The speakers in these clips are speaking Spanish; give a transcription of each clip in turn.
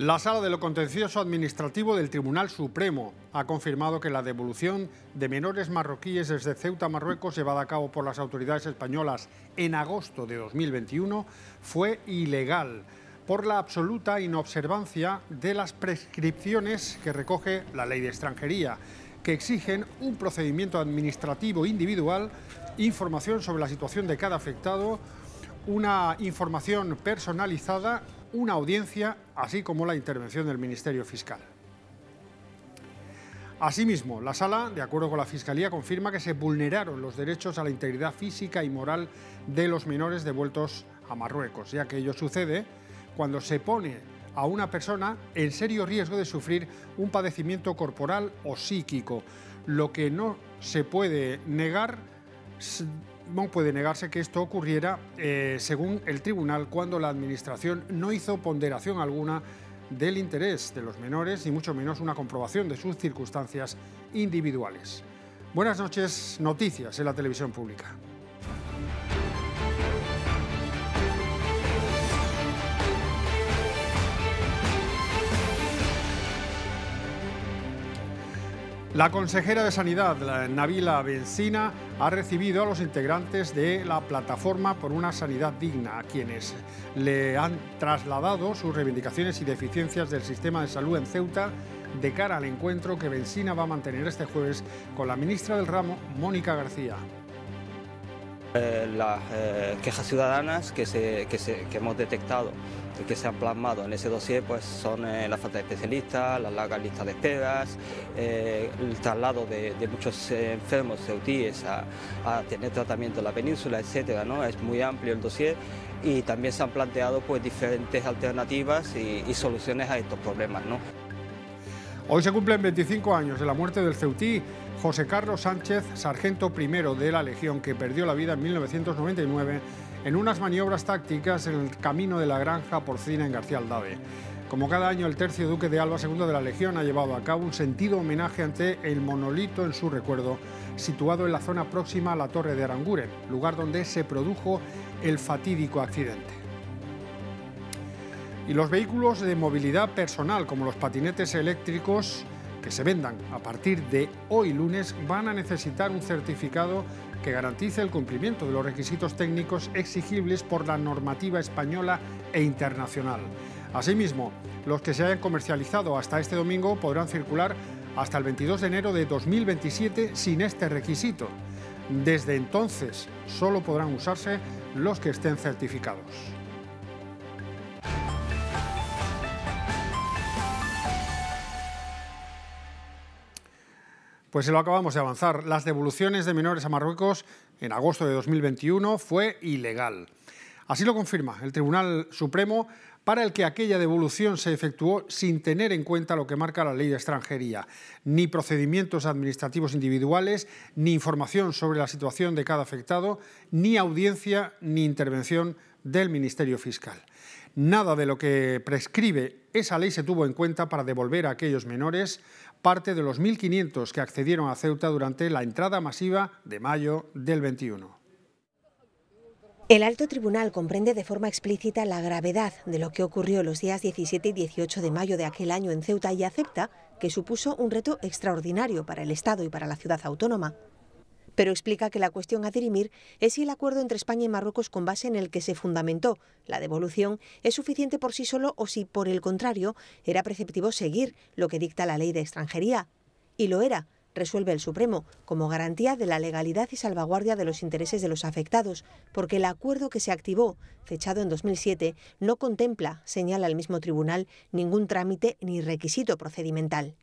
La Sala de lo Contencioso Administrativo del Tribunal Supremo ha confirmado que la devolución de menores marroquíes desde Ceuta, Marruecos, llevada a cabo por las autoridades españolas en agosto de 2021, fue ilegal por la absoluta inobservancia de las prescripciones que recoge la ley de extranjería, que exigen un procedimiento administrativo individual, información sobre la situación de cada afectado, una información personalizada, una audiencia así como la intervención del Ministerio Fiscal. Asimismo, la sala, de acuerdo con la Fiscalía, confirma que se vulneraron los derechos a la integridad física y moral de los menores devueltos a Marruecos, ya que ello sucede cuando se pone a una persona en serio riesgo de sufrir un padecimiento corporal o psíquico, lo que no se puede negar no puede negarse que esto ocurriera, eh, según el tribunal, cuando la Administración no hizo ponderación alguna del interés de los menores y mucho menos una comprobación de sus circunstancias individuales. Buenas noches, noticias en la televisión pública. La consejera de Sanidad, Navila Bencina, ha recibido a los integrantes de la plataforma por una sanidad digna, a quienes le han trasladado sus reivindicaciones y deficiencias del sistema de salud en Ceuta de cara al encuentro que Bencina va a mantener este jueves con la ministra del ramo, Mónica García. Eh, las eh, quejas ciudadanas que hemos detectado que se han plasmado en ese dossier pues, son eh, la falta de especialistas, las largas listas de esperas, eh, el traslado de, muchos eh, enfermos ceutíes a, tener tratamiento en la península, etcétera. ¿no? Es muy amplio el dossier y también se han planteado pues, diferentes alternativas y, soluciones a estos problemas. ¿no? Hoy se cumplen 25 años de la muerte del ceutí José Carlos Sánchez, sargento primero de la Legión, que perdió la vida en 1999 en unas maniobras tácticas en el camino de la granja porcina en García Aldave. Como cada año, el tercio duque de Alba II de la Legión ha llevado a cabo un sentido homenaje ante el monolito en su recuerdo, situado en la zona próxima a la Torre de Aranguren, lugar donde se produjo el fatídico accidente. Y los vehículos de movilidad personal, como los patinetes eléctricos que se vendan a partir de hoy lunes, van a necesitar un certificado que garantice el cumplimiento de los requisitos técnicos exigibles por la normativa española e internacional. Asimismo, los que se hayan comercializado hasta este domingo podrán circular hasta el 22 de enero de 2027 sin este requisito. Desde entonces solo podrán usarse los que estén certificados. Pues se lo acabamos de avanzar. Las devoluciones de menores a Marruecos en agosto de 2021 fue ilegal. Así lo confirma el Tribunal Supremo para el que aquella devolución se efectuó sin tener en cuenta lo que marca la ley de extranjería, ni procedimientos administrativos individuales, ni información sobre la situación de cada afectado, ni audiencia ni intervención del Ministerio Fiscal. Nada de lo que prescribe esa ley se tuvo en cuenta para devolver a aquellos menores parte de los 1.500 que accedieron a Ceuta durante la entrada masiva de mayo del 21. El alto tribunal comprende de forma explícita la gravedad de lo que ocurrió los días 17 y 18 de mayo de aquel año en Ceuta y acepta que supuso un reto extraordinario para el Estado y para la ciudad autónoma pero explica que la cuestión a dirimir es si el acuerdo entre España y Marruecos con base en el que se fundamentó la devolución es suficiente por sí solo o si, por el contrario, era preceptivo seguir lo que dicta la ley de extranjería. Y lo era, resuelve el Supremo, como garantía de la legalidad y salvaguardia de los intereses de los afectados, porque el acuerdo que se activó, fechado en 2007, no contempla, señala el mismo tribunal, ningún trámite ni requisito procedimental.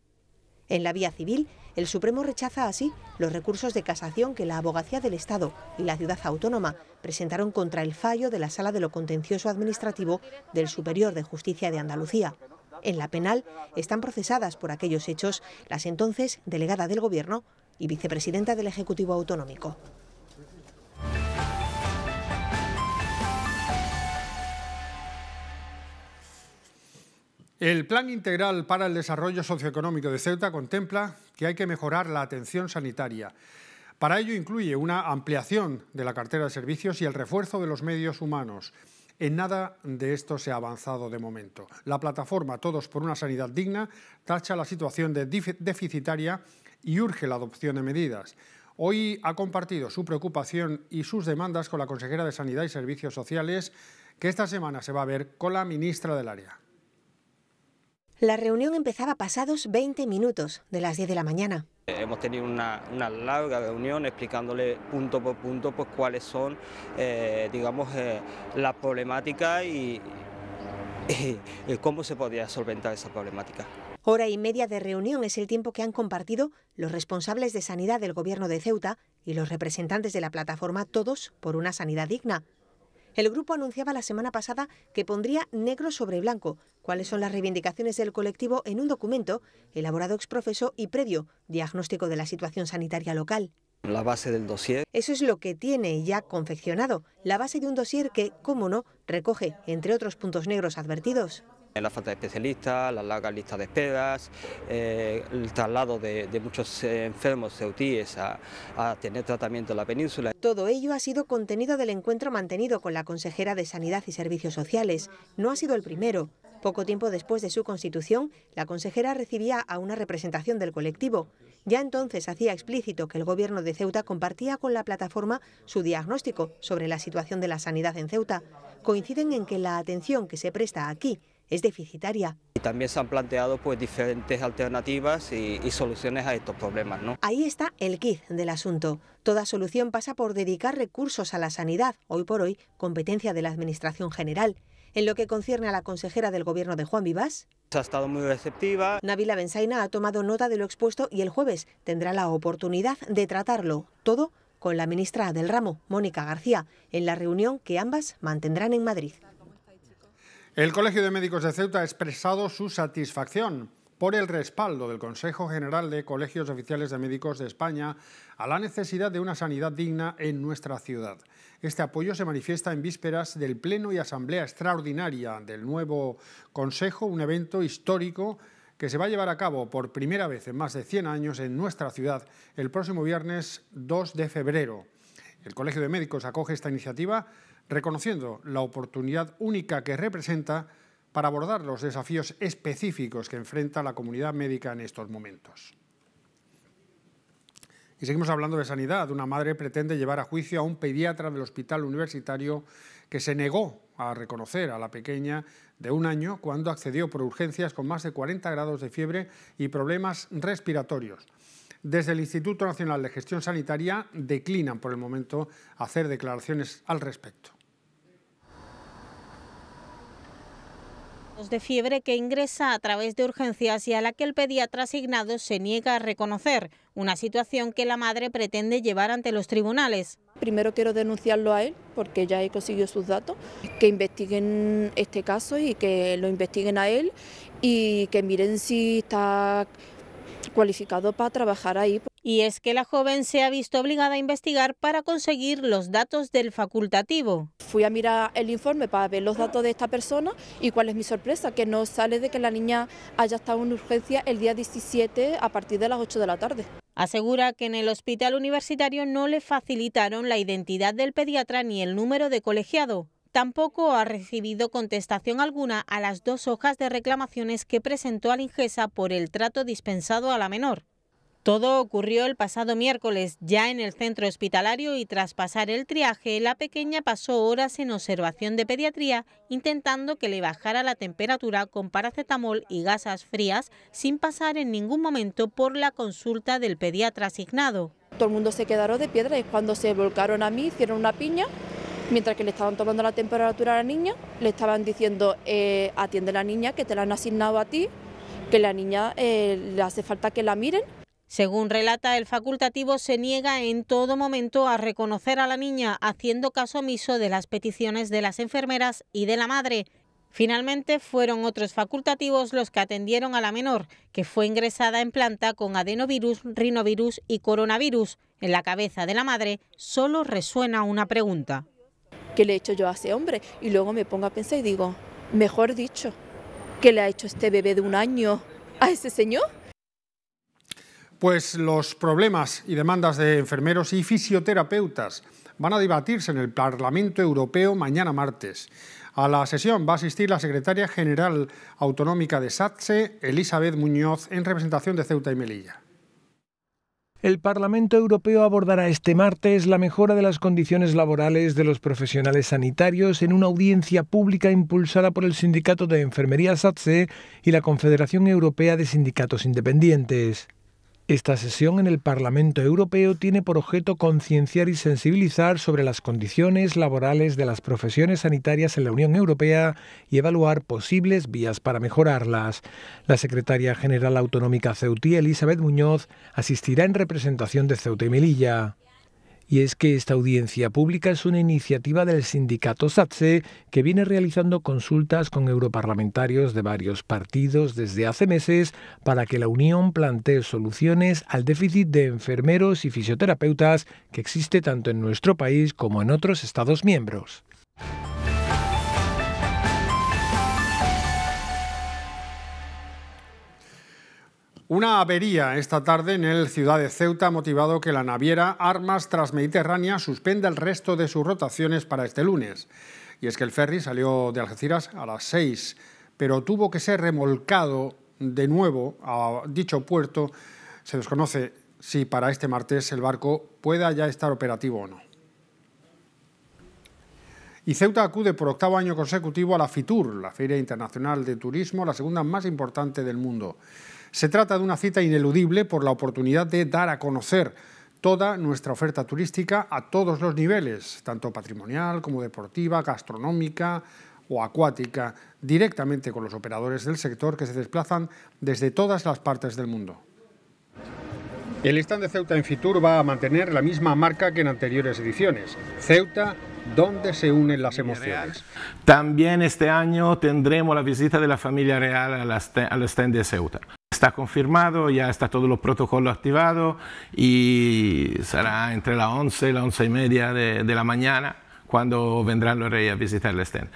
En la vía civil, el Supremo rechaza así los recursos de casación que la Abogacía del Estado y la ciudad autónoma presentaron contra el fallo de la Sala de lo Contencioso Administrativo del Superior de Justicia de Andalucía. En la penal están procesadas por aquellos hechos las entonces delegada del Gobierno y vicepresidenta del Ejecutivo Autonómico. El Plan Integral para el Desarrollo Socioeconómico de Ceuta contempla que hay que mejorar la atención sanitaria. Para ello incluye una ampliación de la cartera de servicios y el refuerzo de los medios humanos. En nada de esto se ha avanzado de momento. La plataforma Todos por una Sanidad Digna tacha la situación de deficitaria y urge la adopción de medidas. Hoy ha compartido su preocupación y sus demandas con la consejera de Sanidad y Servicios Sociales, que esta semana se va a ver con la ministra del área. La reunión empezaba pasados 20 minutos de las 10 de la mañana. Eh, hemos tenido una, larga reunión explicándole punto por punto pues, cuáles son eh, digamos, eh, las problemáticas y, cómo se podía solventar esa problemática. Hora y media de reunión es el tiempo que han compartido los responsables de sanidad del gobierno de Ceuta y los representantes de la plataforma Todos por una sanidad digna, el grupo anunciaba la semana pasada que pondría negro sobre blanco cuáles son las reivindicaciones del colectivo en un documento elaborado profeso y previo diagnóstico de la situación sanitaria local. La base del dossier. Eso es lo que tiene ya confeccionado, la base de un dossier que, como no, recoge, entre otros puntos negros advertidos, la falta de especialistas, las largas listas de esperas, eh, el traslado de, muchos eh, enfermos ceutíes a, a tener tratamiento en la península. Todo ello ha sido contenido del encuentro mantenido con la consejera de Sanidad y Servicios Sociales. No ha sido el primero. Poco tiempo después de su constitución, la consejera recibía a una representación del colectivo. Ya entonces hacía explícito que el gobierno de Ceuta compartía con la plataforma su diagnóstico sobre la situación de la sanidad en Ceuta. Coinciden en que la atención que se presta aquí es deficitaria. Y también se han planteado pues, diferentes alternativas y, soluciones a estos problemas. ¿no? Ahí está el kit del asunto. Toda solución pasa por dedicar recursos a la sanidad, hoy por hoy competencia de la Administración General. En lo que concierne a la consejera del gobierno de Juan Vivas, ha estado muy receptiva. Nabila Bensaina ha tomado nota de lo expuesto y el jueves tendrá la oportunidad de tratarlo todo con la ministra del ramo, Mónica García, en la reunión que ambas mantendrán en Madrid. El Colegio de Médicos de Ceuta ha expresado su satisfacción por el respaldo del Consejo General de Colegios Oficiales de Médicos de España a la necesidad de una sanidad digna en nuestra ciudad. Este apoyo se manifiesta en vísperas del Pleno y Asamblea Extraordinaria del nuevo Consejo, un evento histórico que se va a llevar a cabo por primera vez en más de 100 años en nuestra ciudad el próximo viernes 2 de febrero. El Colegio de Médicos acoge esta iniciativa reconociendo la oportunidad única que representa para abordar los desafíos específicos que enfrenta la comunidad médica en estos momentos. Y seguimos hablando de sanidad. Una madre pretende llevar a juicio a un pediatra del hospital universitario que se negó a reconocer a la pequeña de un año cuando accedió por urgencias con más de 40 grados de fiebre y problemas respiratorios. Desde el Instituto Nacional de Gestión Sanitaria declinan por el momento hacer declaraciones al respecto. de fiebre que ingresa a través de urgencias y a la que el pediatra asignado se niega a reconocer, una situación que la madre pretende llevar ante los tribunales. Primero quiero denunciarlo a él, porque ya he conseguido sus datos, que investiguen este caso y que lo investiguen a él y que miren si está cualificado para trabajar ahí. Y es que la joven se ha visto obligada a investigar para conseguir los datos del facultativo. Fui a mirar el informe para ver los datos de esta persona y cuál es mi sorpresa, que no sale de que la niña haya estado en urgencia el día 17 a partir de las 8 de la tarde. Asegura que en el hospital universitario no le facilitaron la identidad del pediatra ni el número de colegiado, tampoco ha recibido contestación alguna a las dos hojas de reclamaciones que presentó al Ingesa por el trato dispensado a la menor. Todo ocurrió el pasado miércoles, ya en el centro hospitalario y tras pasar el triaje, la pequeña pasó horas en observación de pediatría intentando que le bajara la temperatura con paracetamol y gasas frías sin pasar en ningún momento por la consulta del pediatra asignado. Todo el mundo se quedó de piedra y cuando se volcaron a mí hicieron una piña mientras que le estaban tomando la temperatura a la niña, le estaban diciendo, eh, atiende la niña, que te la han asignado a ti, que la niña eh, le hace falta que la miren. Según relata, el facultativo se niega en todo momento a reconocer a la niña, haciendo caso omiso de las peticiones de las enfermeras y de la madre. Finalmente fueron otros facultativos los que atendieron a la menor, que fue ingresada en planta con adenovirus, rinovirus y coronavirus. En la cabeza de la madre solo resuena una pregunta. ¿Qué le he hecho yo a ese hombre. Y luego me pongo a pensar y digo, mejor dicho, ¿qué le ha hecho este bebé de un año a ese señor? Pues los problemas y demandas de enfermeros y fisioterapeutas van a debatirse en el Parlamento Europeo mañana martes. A la sesión va a asistir la secretaria general autonómica de SATSE, Elizabeth Muñoz, en representación de Ceuta y Melilla. El Parlamento Europeo abordará este martes la mejora de las condiciones laborales de los profesionales sanitarios en una audiencia pública impulsada por el Sindicato de Enfermería SATSE y la Confederación Europea de Sindicatos Independientes. Esta sesión en el Parlamento Europeo tiene por objeto concienciar y sensibilizar sobre las condiciones laborales de las profesiones sanitarias en la Unión Europea y evaluar posibles vías para mejorarlas. La secretaria general autonómica Ceutí, Elizabeth Muñoz, asistirá en representación de Ceuta y Melilla y es que esta audiencia pública es una iniciativa del sindicato SATSE que viene realizando consultas con europarlamentarios de varios partidos desde hace meses para que la Unión plantee soluciones al déficit de enfermeros y fisioterapeutas que existe tanto en nuestro país como en otros Estados miembros. Una avería esta tarde en el Ciudad de Ceuta ha motivado que la naviera Armas Transmediterránea suspenda el resto de sus rotaciones para este lunes. Y es que el ferry salió de Algeciras a las 6, pero tuvo que ser remolcado de nuevo a dicho puerto. Se desconoce si para este martes el barco pueda ya estar operativo o no. Y Ceuta acude por octavo año consecutivo a la FITUR, la Feria Internacional de Turismo, la segunda más importante del mundo. Se trata de una cita ineludible por la oportunidad de dar a conocer toda nuestra oferta turística a todos los niveles, tanto patrimonial como deportiva, gastronómica o acuática, directamente con los operadores del sector que se desplazan desde todas las partes del mundo. El stand de Ceuta en Fitur va a mantener la misma marca que en anteriores ediciones. Ceuta, donde se unen las emociones. También este año tendremos la visita de la familia real al stand de Ceuta está confirmado, ya está todos los protocolos activados y será entre las 11 y las 11 y media de, la mañana cuando vendrán los reyes a visitar el stand.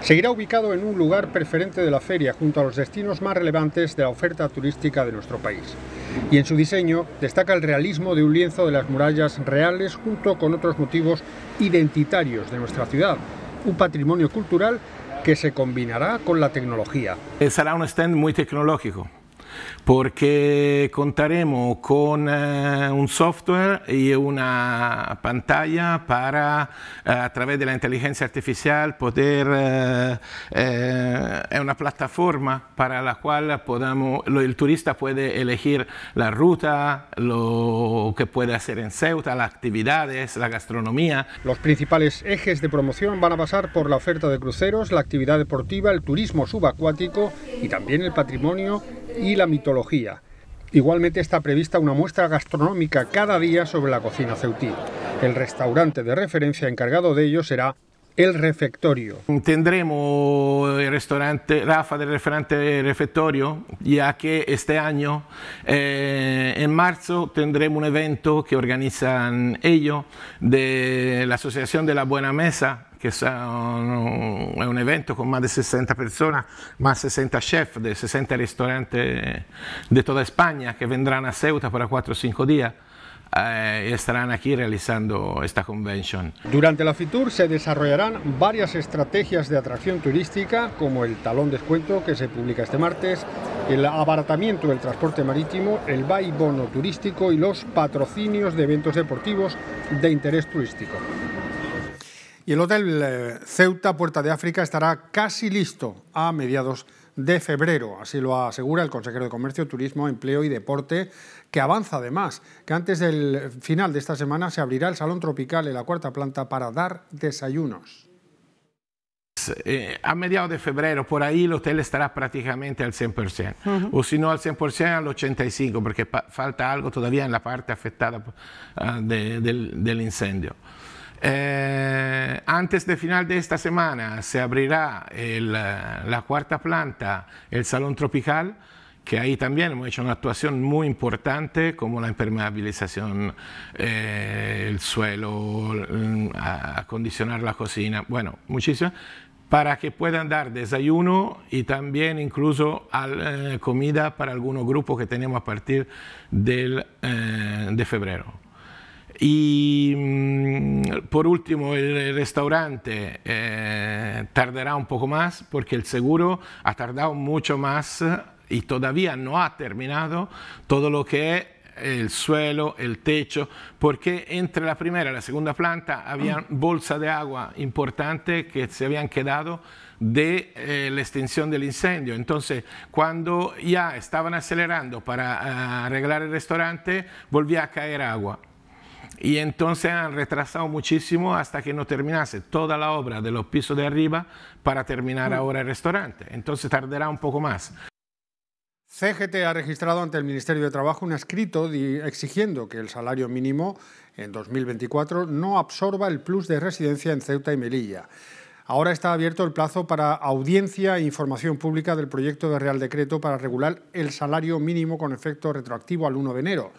Seguirá ubicado en un lugar preferente de la feria, junto a los destinos más relevantes de la oferta turística de nuestro país. Y en su diseño destaca el realismo de un lienzo de las murallas reales junto con otros motivos identitarios de nuestra ciudad, un patrimonio cultural que se combinará con la tecnología. Eh, será un stand muy tecnológico. ...porque contaremos con eh, un software y una pantalla ...para eh, a través de la inteligencia artificial, poder, eh, es una plataforma para la cual podamos, el turista puede elegir la ruta, lo que puede hacer en Ceuta, las actividades, la gastronomía. Los principales ejes de promoción van a pasar por la oferta de cruceros, la actividad deportiva, el turismo subacuático y también el patrimonio y la mitología. Igualmente está prevista una muestra gastronómica cada día sobre la cocina ceutí. El restaurante de referencia encargado de ello será el refectorio. Tendremos el restaurante Rafa del referente refectorio, ya que este año, eh, en marzo, tendremos un evento que organizan ellos de la Asociación de la Buena Mesa que es un evento con más de 60 personas, más 60 chefs de 60 restaurantes de toda España que vendrán a Ceuta para 4 o 5 días. Eh, y estarán aquí realizando esta convención. Durante la FITUR se desarrollarán varias estrategias de atracción turística, como el talón descuento que se publica este martes, el abaratamiento del transporte marítimo, el buy bono turístico y los patrocinios de eventos deportivos de interés turístico. Y el hotel eh, Ceuta Puerta de África estará casi listo a mediados de febrero. Así lo asegura el consejero de Comercio, Turismo, Empleo y Deporte, que avanza además que antes del final de esta semana se abrirá el Salón Tropical en la cuarta planta para dar desayunos. Eh, a mediados de febrero, por ahí el hotel estará prácticamente al 100%, o si no al 100% al 85%, porque falta algo todavía en la parte afectada ah, del incendio. Eh, antes de final de esta semana se abrirá eh, la cuarta planta, el Salón Tropical, que ahí también hemos hecho una actuación muy importante como la impermeabilización, eh, el suelo, mm, acondicionar la cocina, bueno, muchísimo, para que puedan dar desayuno y también incluso comida para algunos grupos que tenemos a partir de febrero. Y mm, por último, el restaurante eh, tardará un poco más porque el seguro ha tardado mucho más y todavía no ha terminado todo lo que es el suelo, el techo, porque entre la primera y la segunda planta había ah. bolsa de agua importante que se habían quedado de eh, la extinción del incendio. Entonces, cuando ya estaban acelerando para ah, arreglar el restaurante, volvía a caer agua. Y entonces han retrasado muchísimo hasta que no terminase toda la obra de los pisos de arriba para terminar mm. ahora el restaurante. Entonces tardará un poco más. CGT ha registrado ante el Ministerio de Trabajo un escrito exigiendo que el salario mínimo en 2024 no absorba el plus de residencia en Ceuta y Melilla. Ahora está abierto el plazo para audiencia e información pública del proyecto de Real Decreto para regular el salario mínimo con efecto retroactivo al 1 de enero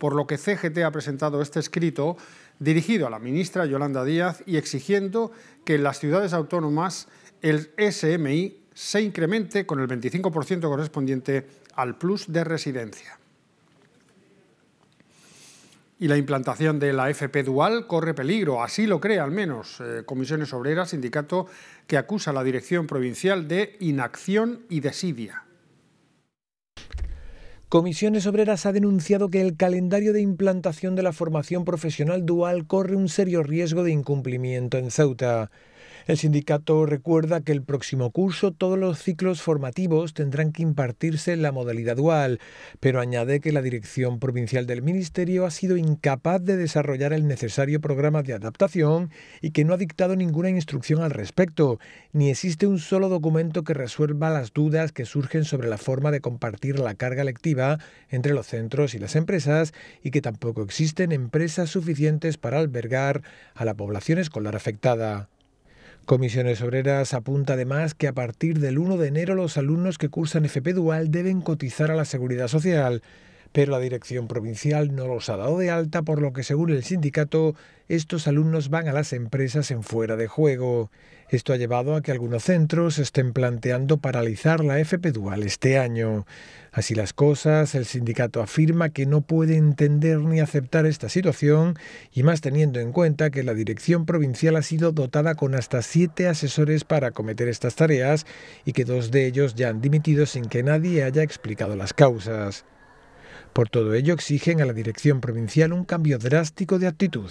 por lo que CGT ha presentado este escrito dirigido a la ministra Yolanda Díaz y exigiendo que en las ciudades autónomas el SMI se incremente con el 25% correspondiente al plus de residencia. Y la implantación de la FP dual corre peligro, así lo cree al menos eh, Comisiones Obreras, sindicato que acusa a la dirección provincial de inacción y desidia. Comisiones Obreras ha denunciado que el calendario de implantación de la formación profesional dual corre un serio riesgo de incumplimiento en Ceuta. El sindicato recuerda que el próximo curso todos los ciclos formativos tendrán que impartirse en la modalidad dual, pero añade que la dirección provincial del Ministerio ha sido incapaz de desarrollar el necesario programa de adaptación y que no ha dictado ninguna instrucción al respecto, ni existe un solo documento que resuelva las dudas que surgen sobre la forma de compartir la carga lectiva entre los centros y las empresas y que tampoco existen empresas suficientes para albergar a la población escolar afectada. Comisiones Obreras apunta además que a partir del 1 de enero los alumnos que cursan FP Dual deben cotizar a la Seguridad Social pero la dirección provincial no los ha dado de alta, por lo que según el sindicato, estos alumnos van a las empresas en fuera de juego. Esto ha llevado a que algunos centros estén planteando paralizar la FP Dual este año. Así las cosas, el sindicato afirma que no puede entender ni aceptar esta situación y más teniendo en cuenta que la dirección provincial ha sido dotada con hasta siete asesores para acometer estas tareas y que dos de ellos ya han dimitido sin que nadie haya explicado las causas. Por todo ello, exigen a la dirección provincial un cambio drástico de actitud.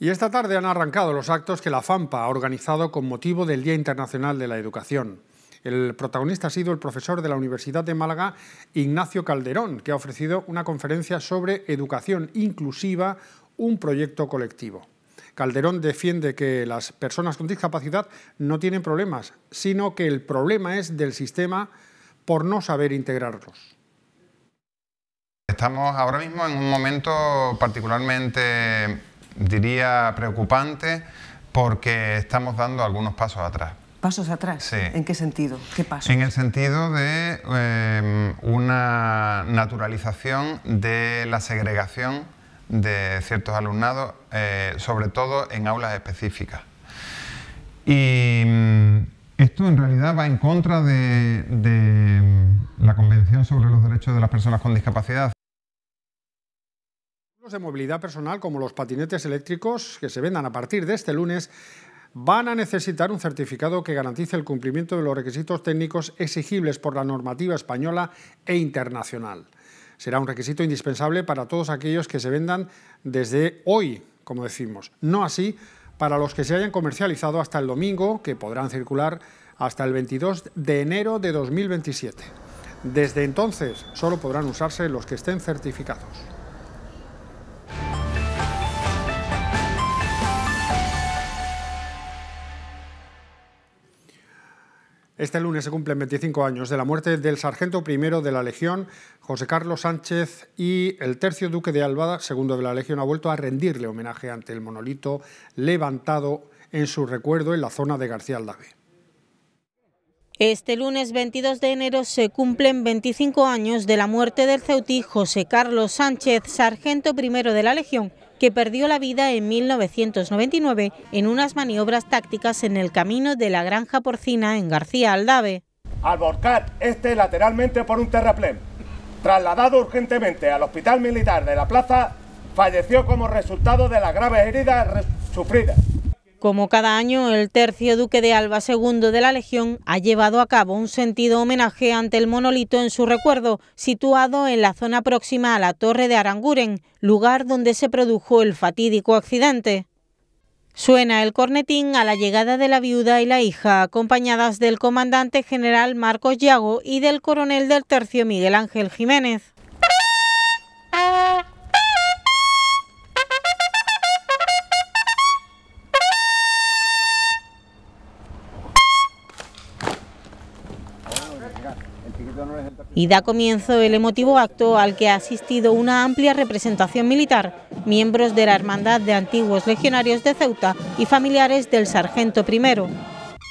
Y esta tarde han arrancado los actos que la FAMPA ha organizado con motivo del Día Internacional de la Educación. El protagonista ha sido el profesor de la Universidad de Málaga, Ignacio Calderón, que ha ofrecido una conferencia sobre educación inclusiva, un proyecto colectivo. Calderón defiende que las personas con discapacidad no tienen problemas, sino que el problema es del sistema por no saber integrarlos. Estamos ahora mismo en un momento particularmente, diría, preocupante porque estamos dando algunos pasos atrás. ¿Pasos atrás? Sí. ¿En qué sentido? ¿Qué pasos? En el sentido de em, una naturalización de la segregación de ciertos alumnados, eh, sobre todo en aulas específicas. Y em, esto en realidad va en contra de, em, la Convención sobre los Derechos de las Personas con Discapacidad de movilidad personal como los patinetes eléctricos que se vendan a partir de este lunes van a necesitar un certificado que garantice el cumplimiento de los requisitos técnicos exigibles por la normativa española e internacional. Será un requisito indispensable para todos aquellos que se vendan desde hoy, como decimos. No así para los que se hayan comercializado hasta el domingo, que podrán circular hasta el 22 de enero de 2027. Desde entonces solo podrán usarse los que estén certificados. Este lunes se cumplen 25 años de la muerte del sargento primero de la Legión, José Carlos Sánchez, y el tercio duque de Alba, segundo de la Legión, ha vuelto a rendirle homenaje ante el monolito levantado en su recuerdo en la zona de García Aldave. Este lunes 22 de enero se cumplen 25 años de la muerte del ceutí José Carlos Sánchez, sargento primero de la Legión, que perdió la vida en 1999 en unas maniobras tácticas en el camino de la granja porcina en García Aldave. Al este lateralmente por un terraplén, trasladado urgentemente al hospital militar de la plaza, falleció como resultado de las graves heridas sufridas. Como cada año, el tercio duque de Alba II de la Legión ha llevado a cabo un sentido homenaje ante el monolito en su recuerdo, situado en la zona próxima a la Torre de Aranguren, lugar donde se produjo el fatídico accidente. Suena el cornetín a la llegada de la viuda y la hija, acompañadas del comandante general Marcos Yago y del coronel del tercio Miguel Ángel Jiménez. y da comienzo el emotivo acto al que ha asistido una amplia representación militar, miembros de la Hermandad de Antiguos Legionarios de Ceuta y familiares del sargento primero.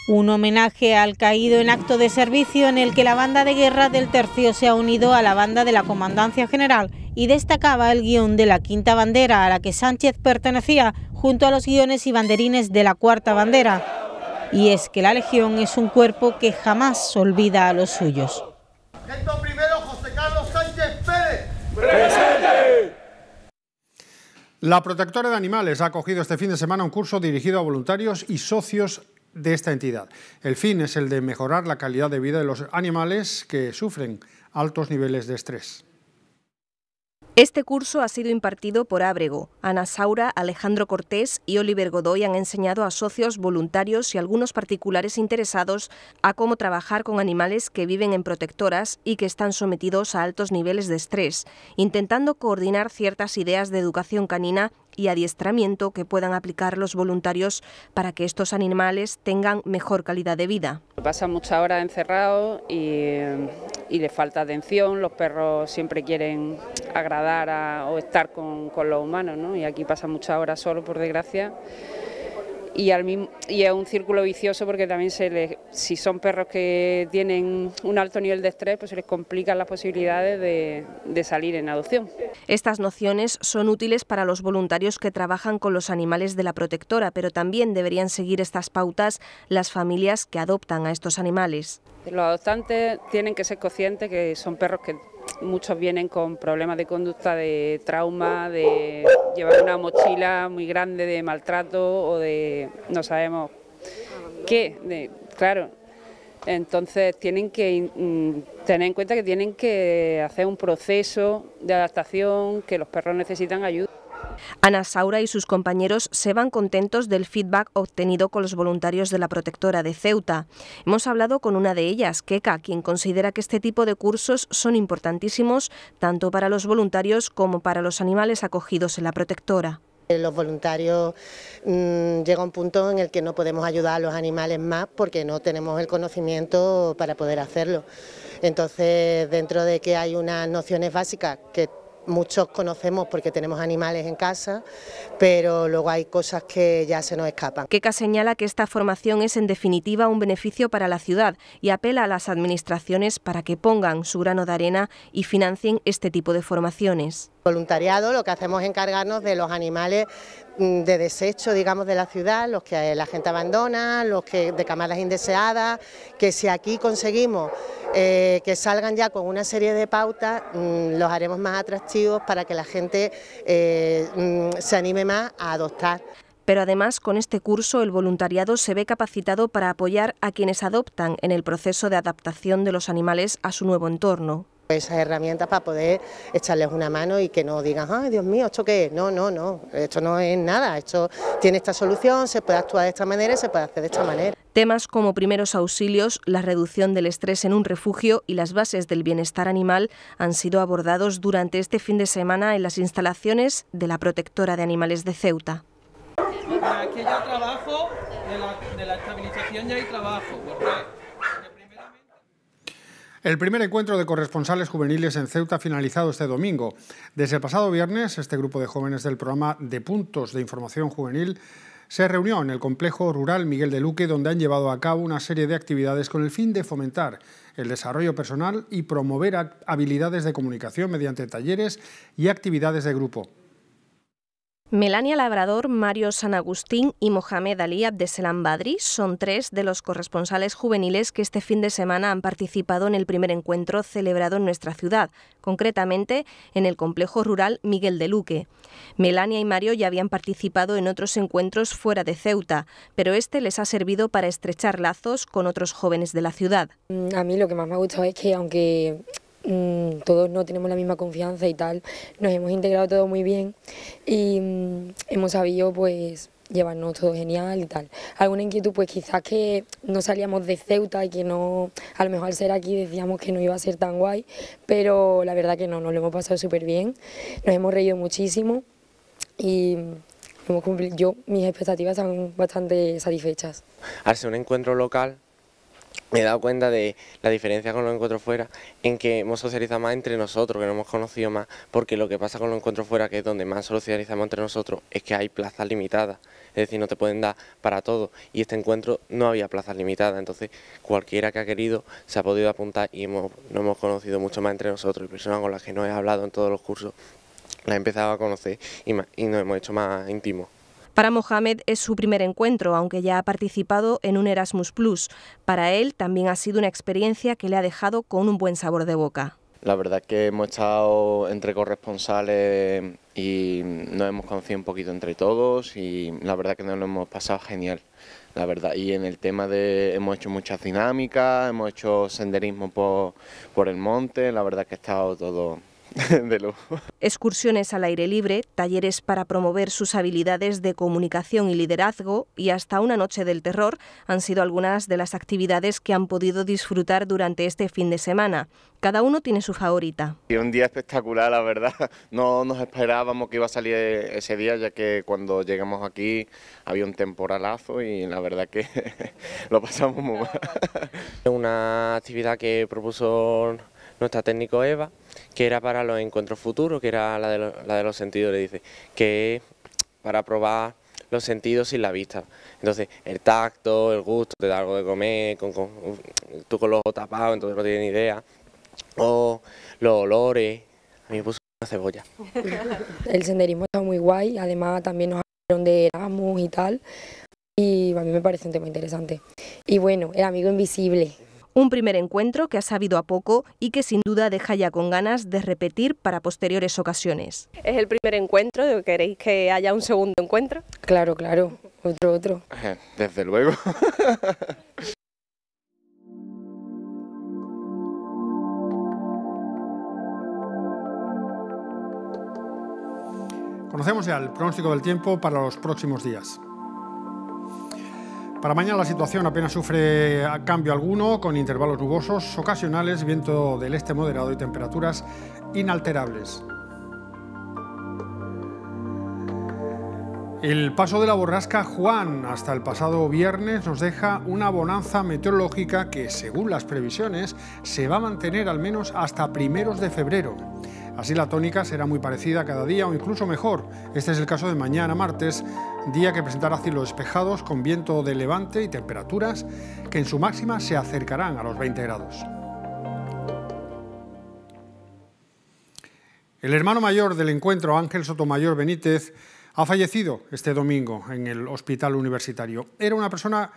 Un homenaje al caído en acto de servicio en el que la banda de guerra del tercio se ha unido a la banda de la Comandancia General y destacaba el guión de la quinta bandera a la que Sánchez pertenecía junto a los guiones y banderines de la cuarta bandera. Y es que la Legión es un cuerpo que jamás olvida a los suyos primero José Carlos Sánchez Pérez. La protectora de animales ha acogido este fin de semana un curso dirigido a voluntarios y socios de esta entidad. El fin es el de mejorar la calidad de vida de los animales que sufren altos niveles de estrés. Este curso ha sido impartido por Ábrego. Ana Saura, Alejandro Cortés y Oliver Godoy han enseñado a socios, voluntarios y algunos particulares interesados a cómo trabajar con animales que viven en protectoras y que están sometidos a altos niveles de estrés, intentando coordinar ciertas ideas de educación canina y adiestramiento que puedan aplicar los voluntarios para que estos animales tengan mejor calidad de vida. Pasan muchas horas encerrados y, y falta atención, los perros siempre quieren agradar o estar con, los humanos y aquí pasa muchas horas solo por desgracia y, es un círculo vicioso porque también se si son perros que tienen un alto nivel de estrés, pues se les complican las posibilidades de salir en adopción. Estas nociones son útiles para los voluntarios que trabajan con los animales de la protectora, pero también deberían seguir estas pautas las familias que adoptan a estos animales. Los adoptantes tienen que ser conscientes que son perros que muchos vienen con problemas de conducta, de trauma, de llevar una mochila muy grande de maltrato o de no sabemos qué, claro. Entonces tienen que mm, tener en cuenta que tienen que hacer un proceso de adaptación, que los perros necesitan ayuda. Ana Saura y sus compañeros se van contentos del feedback obtenido con los voluntarios de la protectora de Ceuta. Hemos hablado con una de ellas, Keka, quien considera que este tipo de cursos son importantísimos tanto para los voluntarios como para los animales acogidos en la protectora. Eh, los voluntarios mm, llegan a un punto en el que no podemos ayudar a los animales más porque no tenemos el conocimiento para poder hacerlo. Entonces, dentro de que hay unas nociones básicas que muchos conocemos porque tenemos animales en casa, pero luego hay cosas que ya se nos escapan. Queca señala que esta formación es en definitiva un beneficio para la ciudad y apela a las administraciones para que pongan su grano de arena y financien este tipo de formaciones. Voluntariado lo que hacemos es encargarnos de los animales Mm, de desecho, digamos, de la ciudad, los que eh, la gente abandona, los que de camadas indeseadas, que si aquí conseguimos eh, que salgan ya con una serie de pautas, mm, los haremos más atractivos para que la gente eh, mm, se anime más a adoptar. Pero además, con este curso, el voluntariado se ve capacitado para apoyar a quienes adoptan en el proceso de adaptación de los animales a su nuevo entorno esas herramientas para poder echarles una mano y que no digan, ay Dios mío, ¿esto qué es? No, no, no, esto no es nada, esto tiene esta solución, se puede actuar de esta manera y se puede hacer de esta manera. Temas como primeros auxilios, la reducción del estrés en un refugio y las bases del bienestar animal han sido abordados durante este fin de semana en las instalaciones de la Protectora de Animales de Ceuta. Aquí ya trabajo, de la, estabilización ya hay trabajo, el primer encuentro de corresponsales juveniles en Ceuta ha finalizado este domingo. Desde el pasado viernes, este grupo de jóvenes del programa de puntos de información juvenil se reunió en el complejo rural Miguel de Luque, donde han llevado a cabo una serie de actividades con el fin de fomentar el desarrollo personal y promover habilidades de comunicación mediante talleres y actividades de grupo. Melania Labrador, Mario San Agustín y Mohamed Ali Abdeselam Badri son tres de los corresponsales juveniles que este fin de semana han participado en el primer encuentro celebrado en nuestra ciudad, concretamente en el complejo rural Miguel de Luque. Melania y Mario ya habían participado en otros encuentros fuera de Ceuta, pero este les ha servido para estrechar lazos con otros jóvenes de la ciudad. Mm, a mí lo que más me ha gustado es que aunque Mm, todos no tenemos la misma confianza y tal, nos hemos integrado todo muy bien y mm, hemos sabido pues llevarnos todo genial y tal. Alguna inquietud, pues quizás que no salíamos de Ceuta y que no, a lo mejor al ser aquí decíamos que no iba a ser tan guay, pero la verdad que no, nos lo hemos pasado súper bien, nos hemos reído muchísimo y hemos cumplido, yo, mis expectativas están bastante satisfechas. hace un encuentro local, me he dado cuenta de la diferencia con los encuentros fuera en que hemos socializado más entre nosotros, que no hemos conocido más, porque lo que pasa con los encuentros fuera, que es donde más socializamos entre nosotros, es que hay plazas limitadas, es decir, no te pueden dar para todo, y este encuentro no había plazas limitadas, entonces cualquiera que ha querido se ha podido apuntar y hemos, nos hemos conocido mucho más entre nosotros, y personas con las que no he hablado en todos los cursos, las he empezado a conocer y, y nos hemos hecho más íntimos. Para Mohamed es su primer encuentro, aunque ya ha participado en un Erasmus Plus. Para él también ha sido una experiencia que le ha dejado con un buen sabor de boca. La verdad es que hemos estado entre corresponsales y nos hemos conocido un poquito entre todos y la verdad es que nos lo hemos pasado genial. La verdad, y en el tema de hemos hecho muchas dinámicas, hemos hecho senderismo por, por el monte, la verdad es que ha estado todo de lujo. Excursiones al aire libre, talleres para promover sus habilidades de comunicación y liderazgo y hasta una noche del terror han sido algunas de las actividades que han podido disfrutar durante este fin de semana. Cada uno tiene su favorita. Y un día espectacular, la verdad. No nos esperábamos que iba a salir ese día, ya que cuando llegamos aquí había un temporalazo y la verdad que lo pasamos muy mal. Una actividad que propuso nuestra técnico Eva, que era para los encuentros futuros, que era la de, los sentidos, le dice, que es para probar los sentidos sin la vista. Entonces, el tacto, el gusto, te da algo de comer, con, tu tú con los ojos tapados, entonces no tienes ni idea. O los olores, a mí me puso una cebolla. El senderismo está muy guay, además también nos hablaron de Erasmus y tal, y a mí me parece un tema interesante. Y bueno, el amigo invisible. Un primer encuentro que ha sabido a poco y que sin duda deja ya con ganas de repetir para posteriores ocasiones. ¿Es el primer encuentro? ¿Queréis que haya un segundo encuentro? Claro, claro, otro, otro. Eh, desde luego. Conocemos ya el pronóstico del tiempo para los próximos días. Para mañana la situación apenas sufre cambio alguno, con intervalos nubosos ocasionales, viento del este moderado y temperaturas inalterables. El paso de la borrasca Juan hasta el pasado viernes nos deja una bonanza meteorológica que, según las previsiones, se va a mantener al menos hasta primeros de febrero. Así la tónica será muy parecida cada día o incluso mejor. Este es el caso de mañana martes, Día que presentará cielos despejados con viento de levante y temperaturas que en su máxima se acercarán a los 20 grados. El hermano mayor del encuentro, Ángel Sotomayor Benítez, ha fallecido este domingo en el Hospital Universitario. Era una persona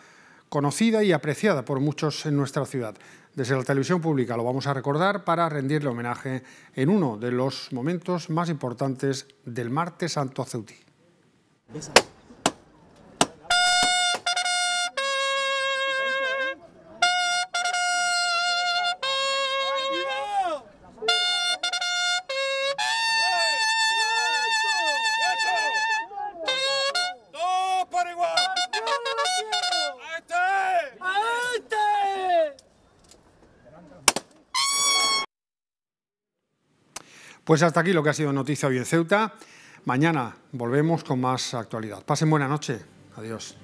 conocida y apreciada por muchos en nuestra ciudad. Desde la televisión pública lo vamos a recordar para rendirle homenaje en uno de los momentos más importantes del martes santo Aceuti. Pues hasta aquí lo que ha sido Noticia Hoy en Ceuta. Mañana volvemos con más actualidad. Pasen buena noche. Adiós.